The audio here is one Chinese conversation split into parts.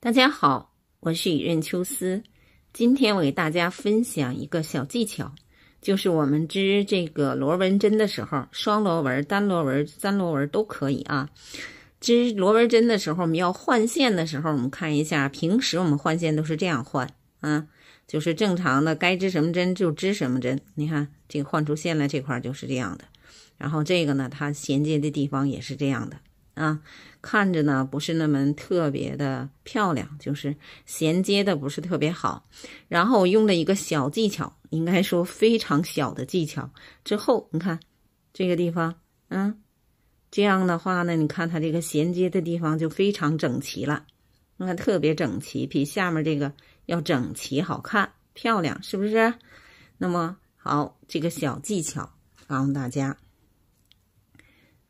大家好，我是雨润秋思。今天我给大家分享一个小技巧，就是我们织这个螺纹针的时候，双螺纹、单螺纹、三螺纹都可以啊。织螺纹针的时候，我们要换线的时候，我们看一下平时我们换线都是这样换啊，就是正常的，该织什么针就织什么针。你看这个换出线来这块就是这样的，然后这个呢，它衔接的地方也是这样的。啊，看着呢不是那么特别的漂亮，就是衔接的不是特别好。然后我用了一个小技巧，应该说非常小的技巧。之后你看这个地方，嗯，这样的话呢，你看它这个衔接的地方就非常整齐了。你看特别整齐，比下面这个要整齐好看漂亮，是不是？那么好，这个小技巧告诉大家。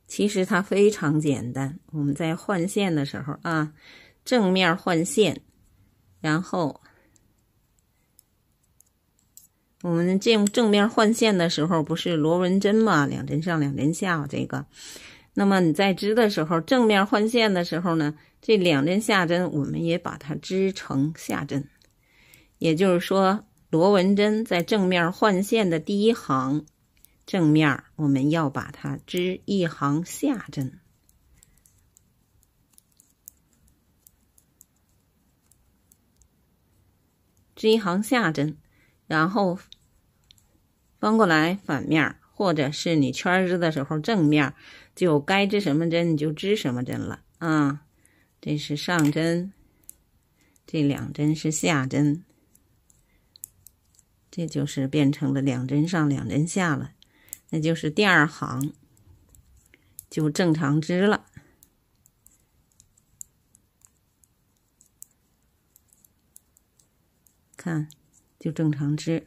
其实它非常简单，我们在换线的时候啊，正面换线，然后我们这用正面换线的时候不是螺纹针吗？两针上，两针下这个。那么你在织的时候，正面换线的时候呢，这两针下针我们也把它织成下针，也就是说螺纹针在正面换线的第一行。正面儿，我们要把它织一行下针，织一行下针，然后翻过来反面儿，或者是你圈织的时候，正面儿就该织什么针你就织什么针了啊。这是上针，这两针是下针，这就是变成了两针上，两针下了。那就是第二行，就正常织了。看，就正常织。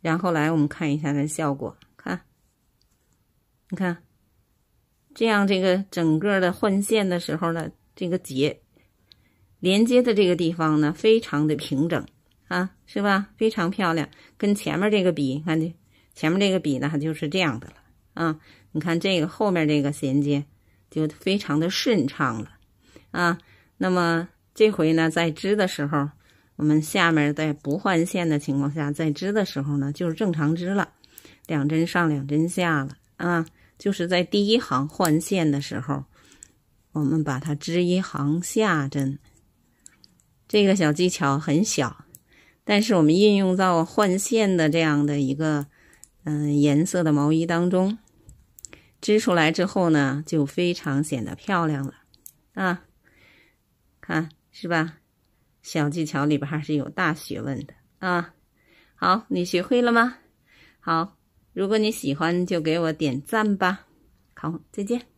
然后来，我们看一下的效果。看，你看，这样这个整个的换线的时候呢，这个结连接的这个地方呢，非常的平整啊，是吧？非常漂亮，跟前面这个比，你看这。前面这个笔呢，它就是这样的了啊。你看这个后面这个衔接就非常的顺畅了啊。那么这回呢，在织的时候，我们下面在不换线的情况下，在织的时候呢，就是正常织了，两针上两针下了啊。就是在第一行换线的时候，我们把它织一行下针。这个小技巧很小，但是我们运用到换线的这样的一个。嗯，颜色的毛衣当中织出来之后呢，就非常显得漂亮了啊！看是吧？小技巧里边还是有大学问的啊！好，你学会了吗？好，如果你喜欢就给我点赞吧！好，再见。